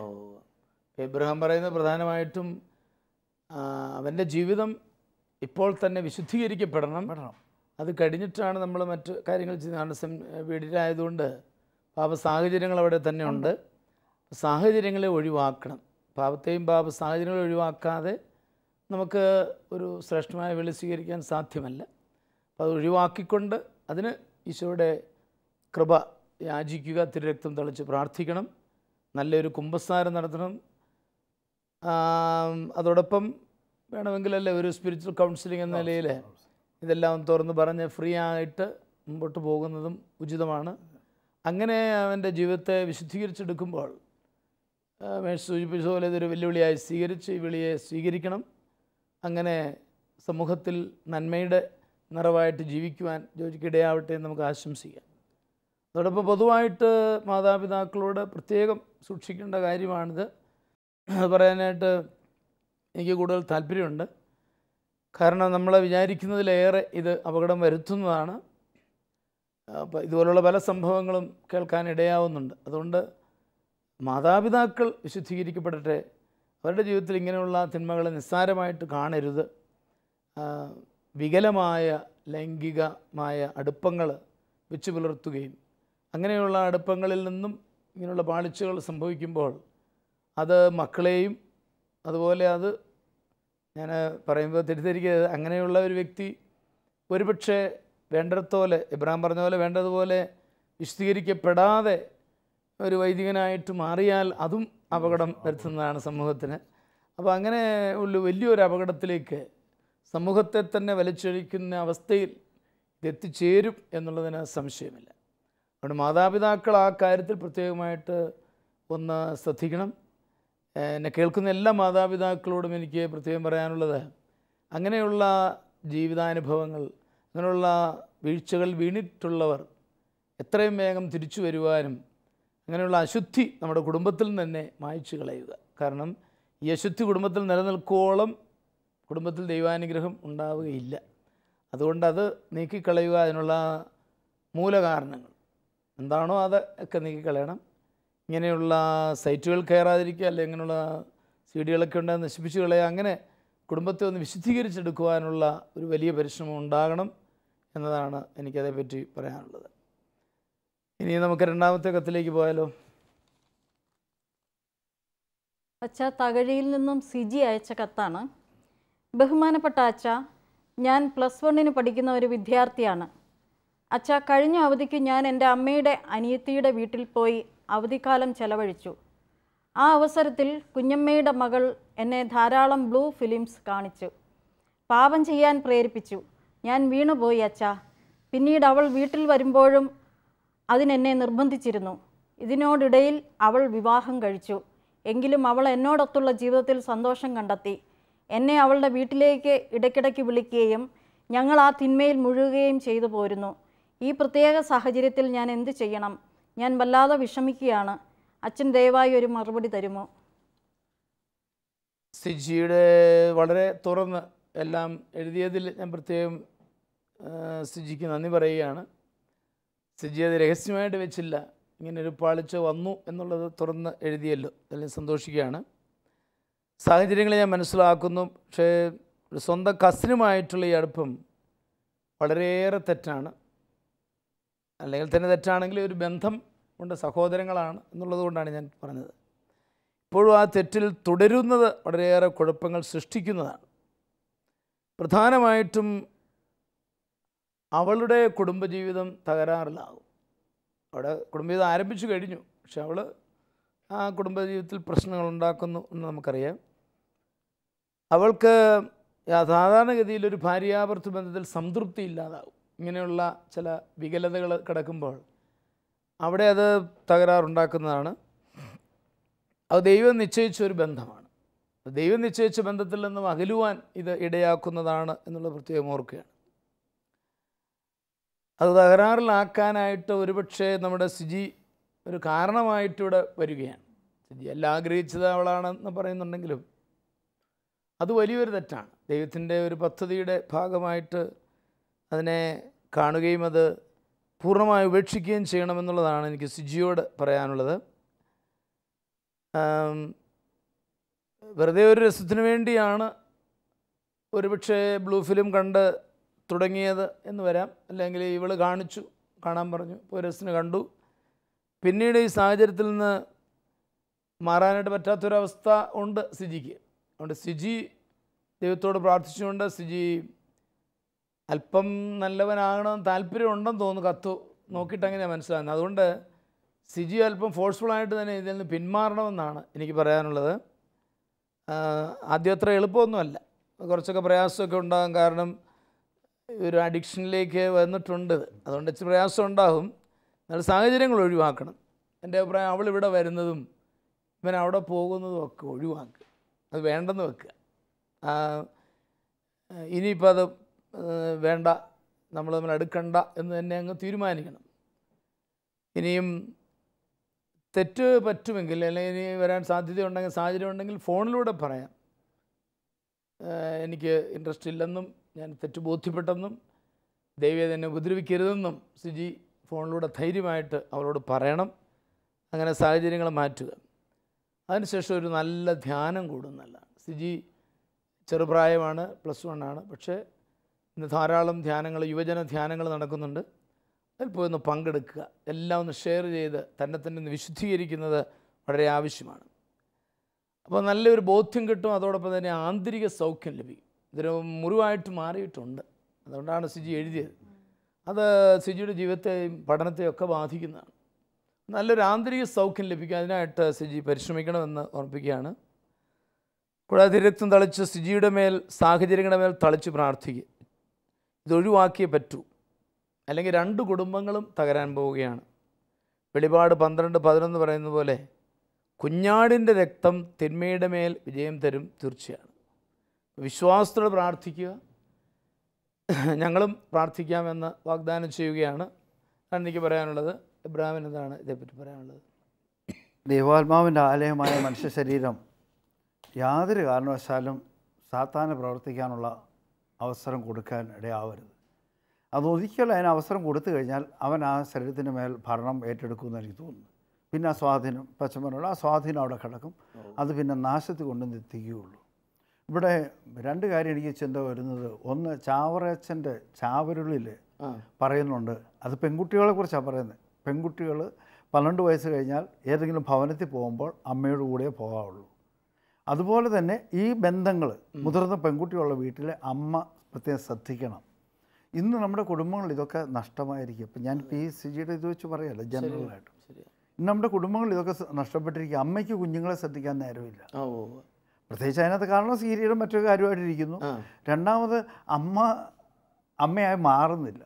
എബ്രഹാം പറയുന്നത് പ്രധാനമായിട്ടും അവൻ്റെ ജീവിതം ഇപ്പോൾ തന്നെ വിശുദ്ധീകരിക്കപ്പെടണം അത് കഴിഞ്ഞിട്ടാണ് നമ്മൾ മറ്റ് കാര്യങ്ങൾ ചെയ്യുന്നത് വീടിലായതുകൊണ്ട് പാപ സാഹചര്യങ്ങൾ അവിടെ തന്നെ ഉണ്ട് സാഹചര്യങ്ങളെ ഒഴിവാക്കണം പാപത്തെയും പാപ സാഹചര്യങ്ങളെ ഒഴിവാക്കാതെ നമുക്ക് ഒരു ശ്രേഷ്ഠമായ വെളി സ്വീകരിക്കാൻ സാധ്യമല്ല അപ്പോൾ അത് ഒഴിവാക്കിക്കൊണ്ട് അതിന് ഈശോയുടെ കൃപ യാചിക്കുക തിരുരക്തം തളിച്ച് പ്രാർത്ഥിക്കണം നല്ലൊരു കുംഭസ്നാരം നടത്തണം അതോടൊപ്പം വേണമെങ്കിലല്ലേ ഒരു സ്പിരിച്വൽ കൗൺസിലിംഗ് എന്ന നിലയിൽ ഇതെല്ലാം തുറന്ന് പറഞ്ഞ് ഫ്രീ ആയിട്ട് മുമ്പോട്ട് പോകുന്നതും ഉചിതമാണ് അങ്ങനെ അവൻ്റെ ജീവിതത്തെ വിശുദ്ധീകരിച്ചെടുക്കുമ്പോൾ മേഴ്സ് സൂചിപ്പിച്ച പോലെ ഇതൊരു വെല്ലുവിളിയായി സ്വീകരിച്ച് ഈ വിളിയെ സ്വീകരിക്കണം അങ്ങനെ സമൂഹത്തിൽ നന്മയുടെ നിറവായിട്ട് ജീവിക്കുവാൻ ജോജിക്ക് ഇടയാവട്ടെ എന്ന് നമുക്ക് ആശംസിക്കാം അതോടൊപ്പം പൊതുവായിട്ട് മാതാപിതാക്കളോട് പ്രത്യേകം സൂക്ഷിക്കേണ്ട കാര്യമാണിത് അത് പറയാനായിട്ട് എനിക്ക് കൂടുതൽ താല്പര്യമുണ്ട് കാരണം നമ്മൾ വിചാരിക്കുന്നതിലേറെ ഇത് അപകടം വരുത്തുന്നതാണ് അപ്പം ഇതുപോലുള്ള പല സംഭവങ്ങളും കേൾക്കാൻ ഇടയാവുന്നുണ്ട് അതുകൊണ്ട് മാതാപിതാക്കൾ വിശുദ്ധീകരിക്കപ്പെടട്ടെ അവരുടെ ജീവിതത്തിൽ ഇങ്ങനെയുള്ള തിന്മകളെ നിസ്സാരമായിട്ട് കാണരുത് വികലമായ ലൈംഗികമായ അടുപ്പങ്ങൾ വെച്ച് പുലർത്തുകയും അങ്ങനെയുള്ള അടുപ്പങ്ങളിൽ നിന്നും ഇങ്ങനെയുള്ള പാളിച്ചകൾ സംഭവിക്കുമ്പോൾ അത് മക്കളെയും അതുപോലെ അത് ഞാൻ പറയുമ്പോൾ തെറ്റിദ്ധരിക്കരുത് അങ്ങനെയുള്ള ഒരു വ്യക്തി ഒരുപക്ഷെ വേണ്ടതുപോലെ ഇബ്രാഹിം പറഞ്ഞ പോലെ വേണ്ടതുപോലെ വിശദീകരിക്കപ്പെടാതെ ഒരു വൈദികനായിട്ട് മാറിയാൽ അതും അപകടം വരുത്തുന്നതാണ് സമൂഹത്തിന് അപ്പോൾ അങ്ങനെ ഉള്ള വലിയൊരു അപകടത്തിലേക്ക് സമൂഹത്തെ തന്നെ വലിച്ചൊഴിക്കുന്ന അവസ്ഥയിൽ ഇതെത്തിച്ചേരും എന്നുള്ളതിന് സംശയമില്ല അതുകൊണ്ട് മാതാപിതാക്കൾ ആ കാര്യത്തിൽ പ്രത്യേകമായിട്ട് ഒന്ന് ശ്രദ്ധിക്കണം എന്നെ കേൾക്കുന്ന എല്ലാ മാതാപിതാക്കളോടും എനിക്ക് പ്രത്യേകം പറയാനുള്ളത് അങ്ങനെയുള്ള ജീവിതാനുഭവങ്ങൾ അങ്ങനെയുള്ള വീഴ്ചകൾ വീണിട്ടുള്ളവർ എത്രയും വേഗം തിരിച്ചു വരുവാനും അങ്ങനെയുള്ള അശുദ്ധി നമ്മുടെ കുടുംബത്തിൽ തന്നെ മായച്ചു കളയുക കാരണം ഈ അശുദ്ധി കുടുംബത്തിൽ നിലനിൽക്കോളം കുടുംബത്തിൽ ദൈവാനുഗ്രഹം ഉണ്ടാവുകയില്ല അതുകൊണ്ട് അത് നീക്കിക്കളയുക അതിനുള്ള മൂലകാരണങ്ങൾ എന്താണോ അത് ഒക്കെ നീക്കിക്കളയണം ഇങ്ങനെയുള്ള സൈറ്റുകൾ കയറാതിരിക്കുക അല്ലെങ്കിൽ ഇങ്ങനെയുള്ള സി ഡികളൊക്കെ ഉണ്ടായി നശിപ്പിച്ച് കളയുക അങ്ങനെ കുടുംബത്തെ ഒന്ന് വിശുദ്ധീകരിച്ചെടുക്കുവാനുള്ള ഒരു വലിയ പരിശ്രമം ഉണ്ടാകണം എന്നതാണ് എനിക്കതേപ്പറ്റി പറയാനുള്ളത് ഇനി നമുക്ക് രണ്ടാമത്തെ കത്തിലേക്ക് പോയാലോ അച്ഛ തകഴിയിൽ നിന്നും സിജി അയച്ച കത്താണ് ബഹുമാനപ്പെട്ട അച്ഛ ഞാൻ പ്ലസ് വണ്ണിന് പഠിക്കുന്ന ഒരു വിദ്യാർത്ഥിയാണ് അച്ഛ കഴിഞ്ഞ അവധിക്ക് ഞാൻ എൻ്റെ അമ്മയുടെ അനിയത്തിയുടെ വീട്ടിൽ പോയി അവധിക്കാലം ചെലവഴിച്ചു ആ അവസരത്തിൽ കുഞ്ഞമ്മയുടെ മകൾ എന്നെ ധാരാളം ബ്ലൂ ഫിലിംസ് കാണിച്ചു പാപം ചെയ്യാൻ പ്രേരിപ്പിച്ചു ഞാൻ വീണുപോയി അച്ഛ പിന്നീട് അവൾ വീട്ടിൽ വരുമ്പോഴും അതിനെന്നെ നിർബന്ധിച്ചിരുന്നു ഇതിനോടിടയിൽ അവൾ വിവാഹം കഴിച്ചു എങ്കിലും അവൾ എന്നോടൊത്തുള്ള ജീവിതത്തിൽ സന്തോഷം കണ്ടെത്തി എന്നെ അവളുടെ വീട്ടിലേക്ക് ഇടയ്ക്കിടയ്ക്ക് വിളിക്കുകയും ഞങ്ങൾ ആ തിന്മയിൽ മുഴുകുകയും ചെയ്തു പോരുന്നു ഈ പ്രത്യേക സാഹചര്യത്തിൽ ഞാൻ എന്ത് ചെയ്യണം ഞാൻ വല്ലാതെ വിഷമിക്കുകയാണ് അച്ഛൻ ദയവായി ഒരു മറുപടി തരുമോ സിജിയുടെ വളരെ തുറന്ന് എല്ലാം എഴുതിയതിൽ ഞാൻ പ്രത്യേകം സിജിക്ക് നന്ദി പറയുകയാണ് സിജി അത് രഹസ്യമായിട്ട് വെച്ചില്ല ഇങ്ങനെ ഒരു പാളിച്ച വന്നു എന്നുള്ളത് തുറന്ന് എഴുതിയല്ലോ അതിൽ സന്തോഷിക്കുകയാണ് സാഹചര്യങ്ങൾ ഞാൻ മനസ്സിലാക്കുന്നു പക്ഷേ സ്വന്തം കസിനുമായിട്ടുള്ള ഈ അടുപ്പം വളരെയേറെ തെറ്റാണ് അല്ലെങ്കിൽ തന്നെ തെറ്റാണെങ്കിൽ ഒരു ബന്ധം ഉണ്ട് സഹോദരങ്ങളാണ് എന്നുള്ളത് കൊണ്ടാണ് ഞാൻ പറഞ്ഞത് ഇപ്പോഴും ആ തെറ്റിൽ തുടരുന്നത് വളരെയേറെ കുഴപ്പങ്ങൾ സൃഷ്ടിക്കുന്നതാണ് പ്രധാനമായിട്ടും അവളുടെ കുടുംബജീവിതം തകരാറിലാകും അവിടെ കുടുംബജീവിതം ആരംഭിച്ചു കഴിഞ്ഞു പക്ഷെ അവൾ ആ കുടുംബജീവിതത്തിൽ പ്രശ്നങ്ങൾ ഉണ്ടാക്കുന്നു എന്ന് നമുക്കറിയാം അവൾക്ക് സാധാരണഗതിയിൽ ഒരു ബന്ധത്തിൽ സംതൃപ്തി ഇല്ലാതാവും ഇങ്ങനെയുള്ള ചില വികലതകൾ കിടക്കുമ്പോൾ അവിടെ അത് തകരാറുണ്ടാക്കുന്നതാണ് അത് ദൈവം നിശ്ചയിച്ച ഒരു ബന്ധമാണ് ദൈവം നിശ്ചയിച്ച ബന്ധത്തിൽ നിന്നും അകലുവാൻ ഇത് ഇടയാക്കുന്നതാണ് എന്നുള്ള പ്രത്യേകം ഓർക്കുകയാണ് അത് തകരാറിലാക്കാനായിട്ട് ഒരുപക്ഷെ നമ്മുടെ സിജി ഒരു കാരണമായിട്ടിവിടെ വരികയാണ് സിജി എല്ലാം ആഗ്രഹിച്ചത് അവളാണെന്ന് പറയുന്നുണ്ടെങ്കിലും അത് വലിയൊരു തെറ്റാണ് ദൈവത്തിൻ്റെ ഒരു പദ്ധതിയുടെ ഭാഗമായിട്ട് അതിനെ കാണുകയും അത് പൂർണ്ണമായി ഉപേക്ഷിക്കുകയും ചെയ്യണമെന്നുള്ളതാണ് എനിക്ക് സിജിയോട് പറയാനുള്ളത് വെറുതെ ഒരു രസത്തിന് വേണ്ടിയാണ് ഒരുപക്ഷെ ബ്ലൂ ഫിലിം കണ്ട് തുടങ്ങിയത് എന്ന് വരാം അല്ലെങ്കിൽ ഇവൾ കാണിച്ചു കാണാൻ പറഞ്ഞു ഒരു രസത്തിന് കണ്ടു പിന്നീട് ഈ സാഹചര്യത്തിൽ നിന്ന് മാറാനായിട്ട് പറ്റാത്തൊരവസ്ഥ ഉണ്ട് സിജിക്ക് അതുകൊണ്ട് സിജി ദൈവത്തോട് പ്രാർത്ഥിച്ചുകൊണ്ട് സിജി അല്പം നല്ലവനാകണം താല്പര്യമുണ്ടെന്ന് തോന്നുന്നു കത്ത് നോക്കിയിട്ട് അങ്ങനെ മനസ്സിലാകുന്നത് അതുകൊണ്ട് സിജി അല്പം ഫോഴ്സ്ഫുള്ളായിട്ട് തന്നെ ഇതിൽ നിന്ന് പിന്മാറണമെന്നാണ് എനിക്ക് പറയാനുള്ളത് ആദ്യം അത്ര എളുപ്പമൊന്നുമല്ല കുറച്ചൊക്കെ പ്രയാസമൊക്കെ ഉണ്ടാകും കാരണം ഒരു അഡിക്ഷനിലേക്ക് വന്നിട്ടുണ്ട് അതുകൊണ്ട് ഇച്ചിരി പ്രയാസം ഉണ്ടാകും നല്ല സാഹചര്യങ്ങൾ ഒഴിവാക്കണം എൻ്റെ അഭിപ്രായം അവളിവിടെ വരുന്നതും ഇവൻ അവിടെ പോകുന്നതും ഒക്കെ ഒഴിവാക്കുക അത് വേണ്ടെന്ന് വെക്കുക ഇനിയിപ്പോൾ അത് വേണ്ട നമ്മൾ നമ്മൾ അടുക്കണ്ട എന്ന് തന്നെ അങ്ങ് തീരുമാനിക്കണം ഇനിയും തെറ്റ് പറ്റുമെങ്കിൽ അല്ലെങ്കിൽ ഇനി വരാൻ സാധ്യതയുണ്ടെങ്കിൽ സാഹചര്യം ഉണ്ടെങ്കിൽ ഫോണിലൂടെ പറയാം എനിക്ക് ഇൻട്രസ്റ്റ് ഇല്ലെന്നും ഞാൻ തെറ്റ് ബോധ്യപ്പെട്ടെന്നും ദൈവം തന്നെ ഉപദ്രവിക്കരുതെന്നും സിജി ഫോണിലൂടെ ധൈര്യമായിട്ട് അവരോട് പറയണം അങ്ങനെ സാഹചര്യങ്ങൾ മാറ്റുക അതിനുശേഷം ഒരു നല്ല ധ്യാനം കൂടുന്നല്ല സിജി ചെറുപ്രായമാണ് പ്ലസ് വൺ ആണ് പക്ഷേ ഇന്ന് ധാരാളം ധ്യാനങ്ങൾ യുവജന ധ്യാനങ്ങൾ നടക്കുന്നുണ്ട് അതിൽ പോയി ഒന്ന് പങ്കെടുക്കുക എല്ലാം ഒന്ന് ഷെയർ ചെയ്ത് തന്നെ തന്നെ ഒന്ന് വിശുദ്ധീകരിക്കുന്നത് വളരെ ആവശ്യമാണ് അപ്പോൾ നല്ലൊരു ബോധ്യം കിട്ടും അതോടൊപ്പം തന്നെ ആന്തരിക സൗഖ്യം ലഭിക്കും ഇതൊരു മുറിവായിട്ട് മാറിയിട്ടുണ്ട് അതുകൊണ്ടാണ് സിജി എഴുതിയത് അത് സിജിയുടെ ജീവിതത്തെയും പഠനത്തെയും ഒക്കെ ബാധിക്കുന്നതാണ് നല്ലൊരു ആന്തരിക സൗഖ്യം ലഭിക്കും അതിനായിട്ട് സിജി പരിശ്രമിക്കണമെന്ന് ഓർമ്മിപ്പിക്കുകയാണ് കൂടാതെ രക്തം തളിച്ച് സിജിയുടെ മേൽ സാഹചര്യങ്ങളുടെ മേൽ തളിച്ച് പ്രാർത്ഥിക്കുക ഇതൊഴിവാക്കിയേ പറ്റൂ അല്ലെങ്കിൽ രണ്ട് കുടുംബങ്ങളും തകരാൻ പോവുകയാണ് വെളിപാട് പന്ത്രണ്ട് പതിനൊന്ന് പറയുന്ന പോലെ കുഞ്ഞാടിൻ്റെ രക്തം തിന്മയുടെ മേൽ വിജയം തരും തീർച്ചയാണ് വിശ്വാസത്തോടെ പ്രാർത്ഥിക്കുക ഞങ്ങളും പ്രാർത്ഥിക്കാമെന്ന് വാഗ്ദാനം ചെയ്യുകയാണ് എനിക്ക് പറയാനുള്ളത് എബ്രാഹിം എന്താണ് ഇതേപ്പറ്റി പറയാനുള്ളത് ദൈവാത്മാവിൻ്റെ ആലയമായ മനുഷ്യ ശരീരം യാതൊരു കാരണവശാലും സാത്താനെ പ്രവർത്തിക്കാനുള്ള അവസരം കൊടുക്കാൻ ഇടയാവരുത് അത് ഒരിക്കലും അതിന് അവസരം കൊടുത്തു കഴിഞ്ഞാൽ അവൻ ആ ശരീരത്തിൻ്റെ മേൽ ഭരണം ഏറ്റെടുക്കുമെന്ന് എനിക്ക് തോന്നുന്നു പിന്നെ ആ സ്വാധീനം പച്ചമനുള്ള ആ സ്വാധീനം അവിടെ കിടക്കും അത് പിന്നെ നാശത്തിൽ കൊണ്ടുവന്ന് ഇവിടെ രണ്ട് കാര്യം എനിക്ക് ചിന്ത വരുന്നത് ഒന്ന് ചാവറച്ചൻ്റെ ചാവരുളിൽ പറയുന്നുണ്ട് അത് പെൺകുട്ടികളെ കുറിച്ചാണ് പറയുന്നത് പെൺകുട്ടികൾ പന്ത്രണ്ട് വയസ്സ് കഴിഞ്ഞാൽ ഏതെങ്കിലും ഭവനത്തിൽ പോകുമ്പോൾ അമ്മയുടെ കൂടെ പോകാവുള്ളൂ അതുപോലെ തന്നെ ഈ ബന്ധങ്ങൾ മുതിർന്ന പെൺകുട്ടിയുള്ള വീട്ടിലെ അമ്മ പ്രത്യേകം ശ്രദ്ധിക്കണം ഇന്ന് നമ്മുടെ കുടുംബങ്ങൾ ഇതൊക്കെ നഷ്ടമായിരിക്കും ഇപ്പം ഞാൻ പി ജിയുടെ ഇത് വെച്ച് പറയല്ലോ ജനറലായിട്ട് ഇന്ന് നമ്മുടെ കുടുംബങ്ങൾ ഇതൊക്കെ നഷ്ടപ്പെട്ടിരിക്കുക അമ്മയ്ക്ക് കുഞ്ഞുങ്ങളെ ശ്രദ്ധിക്കാൻ നേരമില്ല പ്രത്യേകിച്ച് അതിനകത്ത് കാരണം സീരിയലും മറ്റൊരു കാര്യമായിട്ടിരിക്കുന്നു രണ്ടാമത് അമ്മ അമ്മയായി മാറുന്നില്ല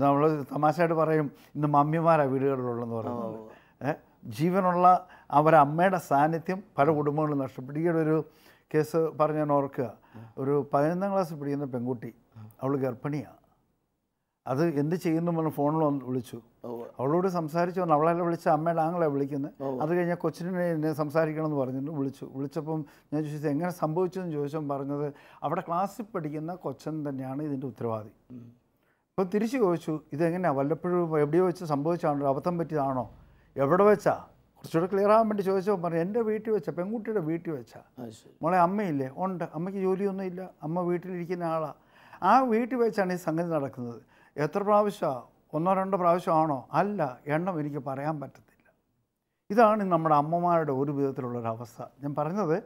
നമ്മൾ തമാശയായിട്ട് പറയും ഇന്ന് മമ്മിമാരാണ് വീടുകളിലുള്ളതെന്ന് പറയുന്നത് ജീവനുള്ള അവരമ്മയുടെ സാന്നിധ്യം പല കുടുംബങ്ങളും നഷ്ടപ്പെട്ടു ഈയിടെ ഒരു കേസ് പറഞ്ഞ് ഞാൻ ഓർക്കുക ഒരു പതിനൊന്നാം ക്ലാസ് പഠിക്കുന്ന പെൺകുട്ടി അവൾ ഗർഭിണിയാണ് അത് എന്ത് ചെയ്യുന്നു പറഞ്ഞ് ഫോണിൽ വന്ന് വിളിച്ചു അവളോട് സംസാരിച്ചു വന്നു അവളെല്ലാം വിളിച്ച അമ്മയുടെ ആങ്ങളെ വിളിക്കുന്നത് അത് കഴിഞ്ഞാൽ കൊച്ചിനെ എന്നെ സംസാരിക്കണമെന്ന് പറഞ്ഞിട്ട് വിളിച്ചു വിളിച്ചപ്പം ഞാൻ ചോദിച്ചത് എങ്ങനെ സംഭവിച്ചു എന്ന് ചോദിച്ചപ്പം പറഞ്ഞത് അവിടെ ക്ലാസ്സിൽ പഠിക്കുന്ന കൊച്ചൻ തന്നെയാണ് ഇതിൻ്റെ ഉത്തരവാദി അപ്പോൾ തിരിച്ചു ചോദിച്ചു ഇതെങ്ങനെയാണ് വല്ലപ്പോഴും എവിടെയോ വെച്ച് സംഭവിച്ചാണോ അബദ്ധം പറ്റിയതാണോ എവിടെ വെച്ചാ കുറച്ചുകൂടെ ക്ലിയർ ആകാൻ വേണ്ടി ചോദിച്ചപ്പോൾ പറഞ്ഞു എൻ്റെ വീട്ടിൽ വെച്ചാൽ പെൺകുട്ടിയുടെ വീട്ടിൽ വെച്ചാൽ മോളെ അമ്മയില്ലേ ഉണ്ട് അമ്മയ്ക്ക് ജോലിയൊന്നും ഇല്ല അമ്മ വീട്ടിലിരിക്കുന്ന ആളാണ് ആ വീട്ടിൽ വെച്ചാണ് ഈ സംഗതി നടക്കുന്നത് എത്ര പ്രാവശ്യമാണ് ഒന്നോ രണ്ടോ പ്രാവശ്യമാണോ അല്ല എണ്ണം എനിക്ക് പറയാൻ പറ്റത്തില്ല ഇതാണ് നമ്മുടെ അമ്മമാരുടെ ഒരു വിധത്തിലുള്ള ഒരു അവസ്ഥ ഞാൻ പറഞ്ഞത്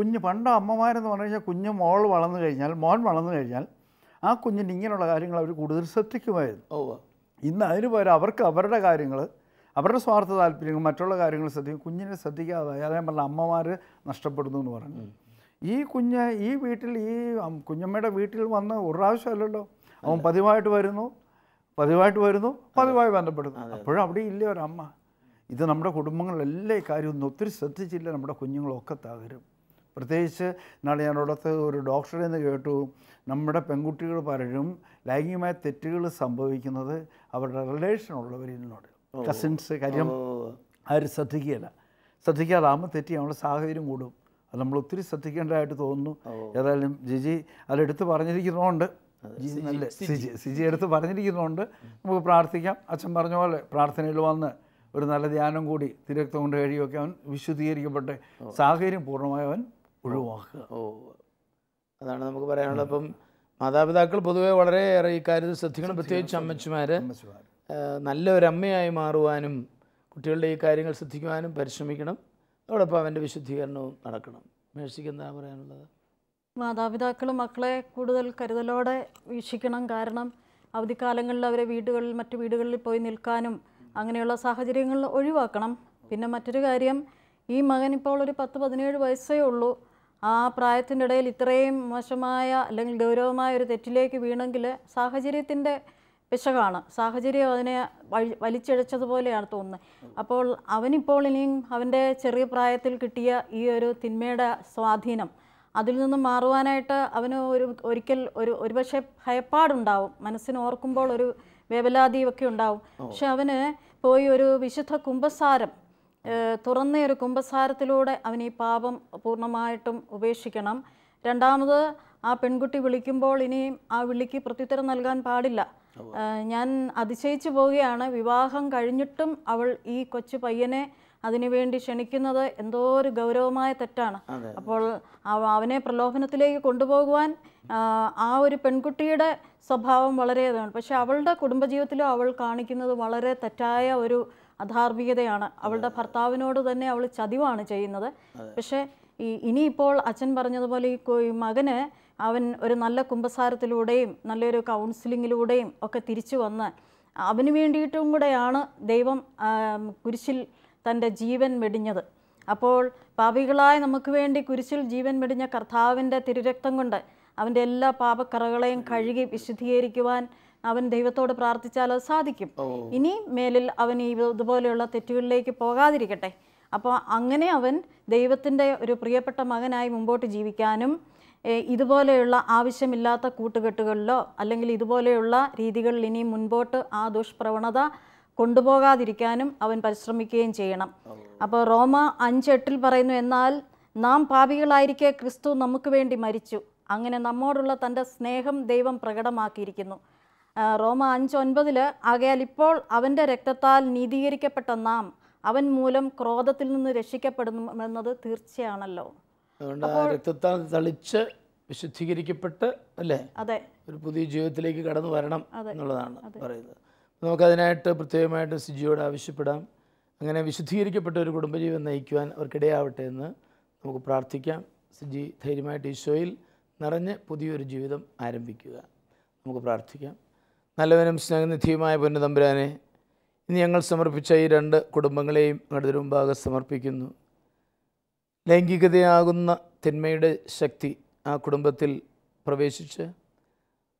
കുഞ്ഞ് പണ്ട് അമ്മമാരെന്ന് പറഞ്ഞു കഴിഞ്ഞാൽ കുഞ്ഞ് മോൾ വളർന്നു കഴിഞ്ഞാൽ മോൻ വളർന്നു കഴിഞ്ഞാൽ ആ കുഞ്ഞിന് ഇങ്ങനെയുള്ള കാര്യങ്ങൾ അവർ കൂടുതൽ ശ്രദ്ധിക്കുമായിരുന്നു ഇന്ന് അതിന് പകരം അവർക്ക് അവരുടെ കാര്യങ്ങൾ അവരുടെ സ്വാർത്ഥ താല്പര്യങ്ങൾ മറ്റുള്ള കാര്യങ്ങൾ ശ്രദ്ധിക്കും കുഞ്ഞിനെ ശ്രദ്ധിക്കാതായി അതേ പറഞ്ഞ അമ്മമാർ നഷ്ടപ്പെടുന്നു എന്ന് പറഞ്ഞു ഈ കുഞ്ഞ് ഈ വീട്ടിൽ ഈ കുഞ്ഞമ്മയുടെ വീട്ടിൽ വന്ന് ഒരു പ്രാവശ്യമല്ലല്ലോ അവൻ പതിവായിട്ട് വരുന്നു പതിവായിട്ട് വരുന്നു പതിവായി ബന്ധപ്പെടുന്നു അപ്പോഴും അവിടെ ഇല്ല ഒരമ്മ ഇത് നമ്മുടെ കുടുംബങ്ങളിലെല്ലാം ഈ കാര്യം ഒന്നും ഒത്തിരി ശ്രദ്ധിച്ചില്ല നമ്മുടെ കുഞ്ഞുങ്ങളൊക്കെ തകരും പ്രത്യേകിച്ച് ഇന്നാളെ ഞാനോടത്ത് ഒരു ഡോക്ടറെ നിന്ന് കേട്ടു നമ്മുടെ പെൺകുട്ടികൾ പലരും ലൈംഗികമായ തെറ്റുകൾ സംഭവിക്കുന്നത് അവരുടെ റിലേഷൻ ഉള്ളവരിൽ നിന്നുണ്ട് കസിൻസ് കാര്യം ആരും ശ്രദ്ധിക്കുകയില്ല ശ്രദ്ധിക്കാതാകുമ്പോൾ തെറ്റി നമ്മുടെ സാഹചര്യം കൂടും അത് നമ്മൾ ഒത്തിരി ശ്രദ്ധിക്കേണ്ടതായിട്ട് തോന്നുന്നു ഏതായാലും ജിജി അതെടുത്ത് പറഞ്ഞിരിക്കുന്നതുകൊണ്ട് ജിജി നല്ല സിജി സിജി എടുത്ത് പറഞ്ഞിരിക്കുന്നതുകൊണ്ട് നമുക്ക് പ്രാർത്ഥിക്കാം അച്ഛൻ പറഞ്ഞ പോലെ പ്രാർത്ഥനയിൽ വന്ന് ഒരു നല്ല ധ്യാനം കൂടി തിരക്തം കൊണ്ട് കഴിയുമൊക്കെ അവൻ വിശുദ്ധീകരിക്കപ്പെട്ട് സാഹചര്യം പൂർണ്ണമായി അവൻ ഒഴിവാക്കുക ഓ അതാണ് നമുക്ക് പറയാനുള്ളത് അപ്പം മാതാപിതാക്കൾ പൊതുവെ വളരെയേറെ ഇക്കാര്യത്തിൽ ശ്രദ്ധിക്കണം പ്രത്യേകിച്ച് അമ്മച്ചുമാർ അമ്മയായി മാറുവാനും കുട്ടികളുടെ ഈ കാര്യങ്ങൾ ശ്രദ്ധിക്കുവാനും പരിശ്രമിക്കണം അതോടൊപ്പം അവൻ്റെ വിശുദ്ധീകരണവും നടക്കണം മേഴ്സിക്ക് എന്താ പറയാനുള്ളത് മാതാപിതാക്കൾ മക്കളെ കൂടുതൽ കരുതലോടെ വീക്ഷിക്കണം കാരണം അവധിക്കാലങ്ങളിൽ അവരെ വീടുകളിൽ മറ്റു വീടുകളിൽ പോയി നിൽക്കാനും അങ്ങനെയുള്ള സാഹചര്യങ്ങൾ ഒഴിവാക്കണം പിന്നെ മറ്റൊരു കാര്യം ഈ മകൻ ഇപ്പോൾ ഒരു പത്ത് പതിനേഴ് വയസ്സേ ഉള്ളൂ ആ പ്രായത്തിൻ്റെ ഇടയിൽ ഇത്രയും മോശമായ അല്ലെങ്കിൽ ഗൗരവമായ ഒരു തെറ്റിലേക്ക് വീണെങ്കിൽ സാഹചര്യത്തിൻ്റെ പിശകാണ് സാഹചര്യം അതിനെ വലിച്ചഴച്ചതുപോലെയാണ് തോന്നുന്നത് അപ്പോൾ അവനിപ്പോൾ ഇനിയും അവൻ്റെ ചെറിയ പ്രായത്തിൽ കിട്ടിയ ഈ ഒരു തിന്മയുടെ സ്വാധീനം അതിൽ നിന്ന് മാറുവാനായിട്ട് അവന് ഒരു ഒരിക്കൽ ഒരു ഒരുപക്ഷെ ഭയപ്പാടുണ്ടാവും മനസ്സിന് ഓർക്കുമ്പോൾ ഒരു വേവലാതിയൊക്കെ ഉണ്ടാവും പക്ഷെ അവന് പോയി ഒരു വിശുദ്ധ കുംഭസാരം തുറന്ന ഒരു കുംഭസാരത്തിലൂടെ അവൻ ഈ പാപം പൂർണ്ണമായിട്ടും ഉപേക്ഷിക്കണം രണ്ടാമത് ആ പെൺകുട്ടി വിളിക്കുമ്പോൾ ഇനിയും ആ വിളിക്ക് പ്രത്യുത്തരം നൽകാൻ പാടില്ല ഞാൻ അതിശയിച്ചു പോവുകയാണ് വിവാഹം കഴിഞ്ഞിട്ടും അവൾ ഈ കൊച്ചു പയ്യനെ അതിനുവേണ്ടി ക്ഷണിക്കുന്നത് എന്തോ ഒരു ഗൗരവമായ തെറ്റാണ് അപ്പോൾ അവനെ പ്രലോഭനത്തിലേക്ക് കൊണ്ടുപോകുവാൻ ആ ഒരു പെൺകുട്ടിയുടെ സ്വഭാവം വളരെ ഇതാണ് പക്ഷെ അവളുടെ കുടുംബജീവിതത്തിലും അവൾ കാണിക്കുന്നത് വളരെ തെറ്റായ ഒരു അധാർമികതയാണ് അവളുടെ ഭർത്താവിനോട് തന്നെ അവൾ ചതിവാണ് ചെയ്യുന്നത് പക്ഷേ ഈ ഇനിയിപ്പോൾ അച്ഛൻ പറഞ്ഞതുപോലെ ഈ മകന് അവൻ ഒരു നല്ല കുമ്പസാരത്തിലൂടെയും നല്ലൊരു കൗൺസിലിങ്ങിലൂടെയും ഒക്കെ തിരിച്ചു വന്ന് അവന് വേണ്ടിയിട്ടും കൂടെയാണ് ദൈവം കുരിശിൽ തൻ്റെ ജീവൻ മെടിഞ്ഞത് അപ്പോൾ പാപികളായ നമുക്ക് വേണ്ടി കുരിശിൽ ജീവൻ മെടിഞ്ഞ കർത്താവിൻ്റെ തിരുരക്തം കൊണ്ട് അവൻ്റെ എല്ലാ പാപക്കറകളെയും കഴുകി വിശുദ്ധീകരിക്കുവാൻ അവൻ ദൈവത്തോട് പ്രാർത്ഥിച്ചാൽ അത് സാധിക്കും ഇനി മേലിൽ അവൻ ഈ ഇതുപോലെയുള്ള തെറ്റുകളിലേക്ക് പോകാതിരിക്കട്ടെ അപ്പോൾ അങ്ങനെ അവൻ ദൈവത്തിൻ്റെ ഒരു പ്രിയപ്പെട്ട മകനായി മുമ്പോട്ട് ജീവിക്കാനും ഇതുപോലെയുള്ള ആവശ്യമില്ലാത്ത കൂട്ടുകെട്ടുകളിലോ അല്ലെങ്കിൽ ഇതുപോലെയുള്ള രീതികളിൽ ഇനി മുൻപോട്ട് ആ ദുഷ്പ്രവണത കൊണ്ടുപോകാതിരിക്കാനും അവൻ പരിശ്രമിക്കുകയും ചെയ്യണം അപ്പോൾ റോമ അഞ്ചെട്ടിൽ പറയുന്നു എന്നാൽ നാം പാപികളായിരിക്കെ ക്രിസ്തു നമുക്ക് വേണ്ടി മരിച്ചു അങ്ങനെ നമ്മോടുള്ള തൻ്റെ സ്നേഹം ദൈവം പ്രകടമാക്കിയിരിക്കുന്നു റോമ ഒൻപതിൽ ആകയാൽ ഇപ്പോൾ അവൻ്റെ രക്തത്താൽ നീതീകരിക്കപ്പെട്ട നാം അവൻ മൂലം ക്രോധത്തിൽ നിന്ന് രക്ഷിക്കപ്പെടുന്നു എന്നത് തീർച്ചയാണല്ലോ രക്തത്താൽ തളിച്ച് വിശുദ്ധീകരിക്കപ്പെട്ട് അല്ലേ അതെ ഒരു പുതിയ ജീവിതത്തിലേക്ക് കടന്നു വരണം എന്നുള്ളതാണ് പറയുന്നത് നമുക്കതിനായിട്ട് പ്രത്യേകമായിട്ട് സിജിയോട് ആവശ്യപ്പെടാം അങ്ങനെ വിശുദ്ധീകരിക്കപ്പെട്ട ഒരു കുടുംബജീവൻ നയിക്കുവാൻ അവർക്കിടയാവട്ടെ എന്ന് നമുക്ക് പ്രാർത്ഥിക്കാം സിജി ധൈര്യമായിട്ട് ഈശോയിൽ നിറഞ്ഞ് പുതിയൊരു ജീവിതം ആരംഭിക്കുക നമുക്ക് പ്രാർത്ഥിക്കാം നല്ലവനും സ്നേഹനിധിയുമായ പൊന്നുതമ്പുരാനെ ഇന്ന് ഞങ്ങൾ സമർപ്പിച്ച ഈ രണ്ട് കുടുംബങ്ങളെയും അടുത്ത മുമ്പാകെ സമർപ്പിക്കുന്നു ലൈംഗികതയാകുന്ന തിന്മയുടെ ശക്തി ആ കുടുംബത്തിൽ പ്രവേശിച്ച്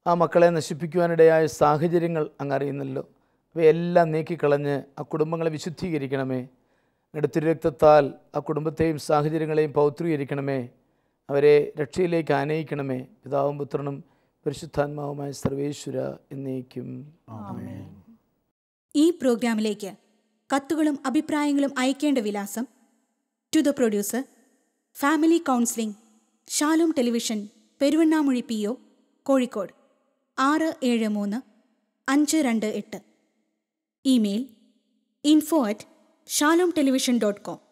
ആ മക്കളെ നശിപ്പിക്കുവാനിടയായ സാഹചര്യങ്ങൾ അങ്ങ് അറിയുന്നല്ലോ അവയെല്ലാം നീക്കിക്കളഞ്ഞ് ആ കുടുംബങ്ങളെ വിശുദ്ധീകരിക്കണമേ എടുത്തിരക്തത്താൽ ആ കുടുംബത്തെയും സാഹചര്യങ്ങളെയും പൗത്രീകരിക്കണമേ അവരെ രക്ഷയിലേക്ക് ആനയിക്കണമേ പിതാവും പുത്രനും പരിശുദ്ധാത്മാവുമായ സർവേശ്വര എന്നേക്കും ഈ പ്രോഗ്രാമിലേക്ക് കത്തുകളും അഭിപ്രായങ്ങളും അയക്കേണ്ട വിലാസം to the producer family counselling Shalom television Peruvannamuzhi P O Kozhikode ആറ് ഏഴ് മൂന്ന് അഞ്ച് രണ്ട് എട്ട് email info at Shalom television dot com